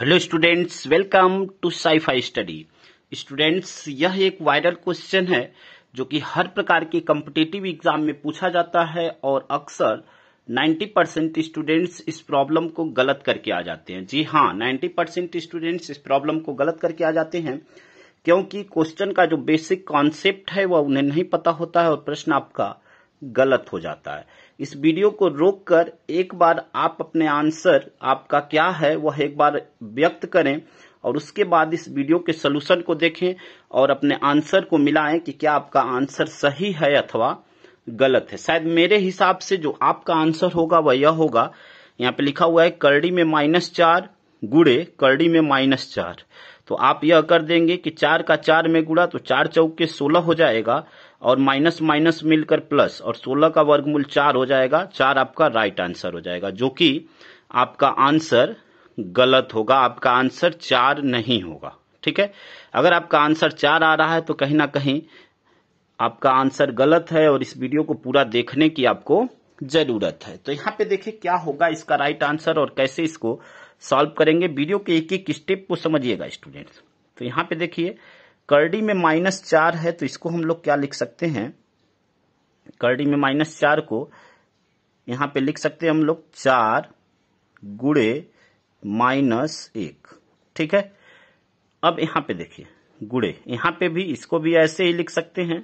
hello students welcome to scifi study students यह एक viral question है जो कि हर प्रकार के कम्पिटेटिव एग्जाम में पूछा जाता है और अक्सर 90 परसेंट स्टूडेंट्स इस प्रॉब्लम को गलत करके आ जाते हैं जी हाँ 90 परसेंट स्टूडेंट्स इस प्रॉब्लम को गलत करके आ जाते हैं क्योंकि क्वेश्चन का जो बेसिक कॉन्सेप्ट है वह उन्हें नहीं पता होता है और प्रश्न आपका गलत हो जाता है इस वीडियो को रोककर एक बार आप अपने आंसर आपका क्या है वह एक बार व्यक्त करें और उसके बाद इस वीडियो के सोल्यूशन को देखें और अपने आंसर को मिलाएं कि क्या आपका आंसर सही है अथवा गलत है शायद मेरे हिसाब से जो आपका आंसर होगा वह यह होगा यहाँ पे लिखा हुआ है करड़ी में माइनस चार गुड़े करड़ी में माइनस चार तो आप यह कर देंगे कि चार का चार में गुड़ा तो चार चौक के सोलह हो जाएगा और माइनस माइनस मिलकर प्लस और सोलह का वर्गमूल चार हो जाएगा चार आपका राइट आंसर हो जाएगा जो कि आपका आंसर गलत होगा आपका आंसर चार नहीं होगा ठीक है अगर आपका आंसर चार आ रहा है तो कहीं ना कहीं आपका आंसर गलत है और इस वीडियो को पूरा देखने की आपको जरूरत है तो यहाँ पे देखिए क्या होगा इसका राइट आंसर और कैसे इसको सॉल्व करेंगे वीडियो के एक एक स्टेप को समझिएगा स्टूडेंट्स तो यहाँ पे देखिए करडी में माइनस चार है तो इसको हम लोग क्या लिख सकते हैं करडी में माइनस चार को यहाँ पे लिख सकते हैं हम लोग चार गुड़े माइनस एक ठीक है अब यहाँ पे देखिए गुड़े यहाँ पे भी इसको भी ऐसे ही लिख सकते हैं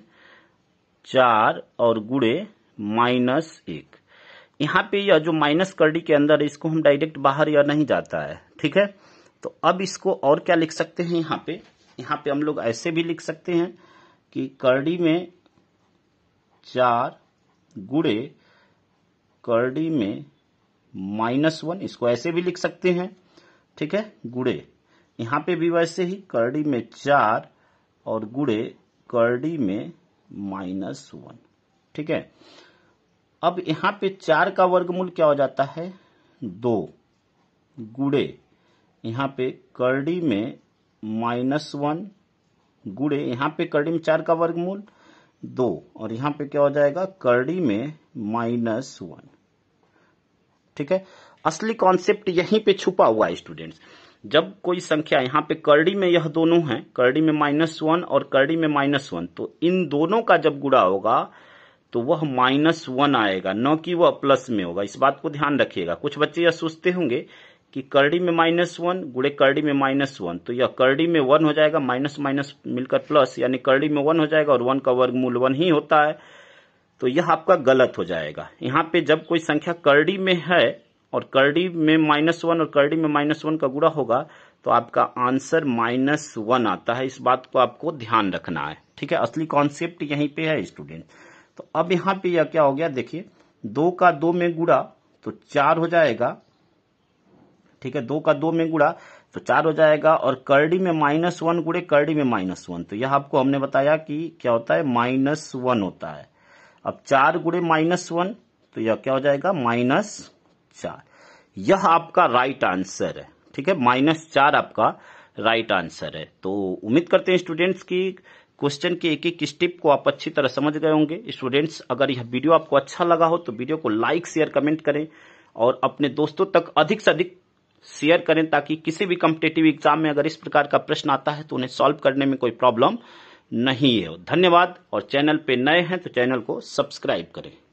चार और गुड़े माइनस एक यहाँ पे यह जो माइनस करडी के अंदर इसको हम डायरेक्ट बाहर या नहीं जाता है ठीक है तो अब इसको और क्या लिख सकते हैं यहाँ पे यहाँ पे हम लोग ऐसे भी लिख सकते हैं कि करडी में चार गुड़े करडी में माइनस वन इसको ऐसे भी लिख सकते हैं ठीक है गुड़े यहाँ पे भी वैसे ही करडी में चार और गुड़े करडी में माइनस वन ठीक है अब यहां पे चार का वर्गमूल क्या हो जाता है दो गुड़े यहां पे कर्डी में माइनस वन गुड़े यहां पे कर्डी में चार का वर्गमूल दो और यहां पे क्या हो जाएगा कर्डी में माइनस वन ठीक है असली कॉन्सेप्ट यहीं पे छुपा हुआ है स्टूडेंट्स जब कोई संख्या यहां पे कर्डी में यह दोनों है कर्डी में माइनस वन और कर्डी में माइनस वन तो इन दोनों का जब गुड़ा होगा तो वह माइनस वन आएगा न कि वह प्लस में होगा इस बात को ध्यान रखिएगा कुछ बच्चे यह सोचते होंगे कि करड़ी में माइनस वन गुड़े करड़ी में माइनस वन तो यह करड़ी में वन हो जाएगा माइनस माइनस मिलकर प्लस यानी करड़ी में वन हो जाएगा और वन का वर्ग मूल वन ही होता है तो यह आपका गलत हो जाएगा यहाँ पे जब कोई संख्या करड़ी में है और करड़ी में माइनस वन और करड़ी में माइनस वन का गुड़ा होगा तो आपका आंसर माइनस वन आता है इस बात को आपको ध्यान रखना है ठीक है असली कॉन्सेप्ट यहीं पे है स्टूडेंट तो अब यहां पे यह क्या हो गया देखिए दो का दो में गुड़ा तो चार हो जाएगा ठीक है दो का दो में गुड़ा तो चार हो जाएगा और करडी में माइनस वन गुड़े करडी में माइनस वन तो यह आपको हमने बताया कि क्या होता है माइनस वन होता है अब चार गुड़े माइनस वन तो यह क्या हो जाएगा माइनस चार यह आपका राइट आंसर है ठीक है माइनस चार आपका राइट आंसर है तो उम्मीद करते हैं स्टूडेंट्स की क्वेश्चन के एक एक स्टेप को आप अच्छी तरह समझ गए होंगे स्टूडेंट्स अगर यह वीडियो आपको अच्छा लगा हो तो वीडियो को लाइक शेयर कमेंट करें और अपने दोस्तों तक अधिक से अधिक शेयर करें ताकि किसी भी कम्पिटेटिव एग्जाम में अगर इस प्रकार का प्रश्न आता है तो उन्हें सॉल्व करने में कोई प्रॉब्लम नहीं है धन्यवाद और चैनल पे नए हैं तो चैनल को सब्सक्राइब करें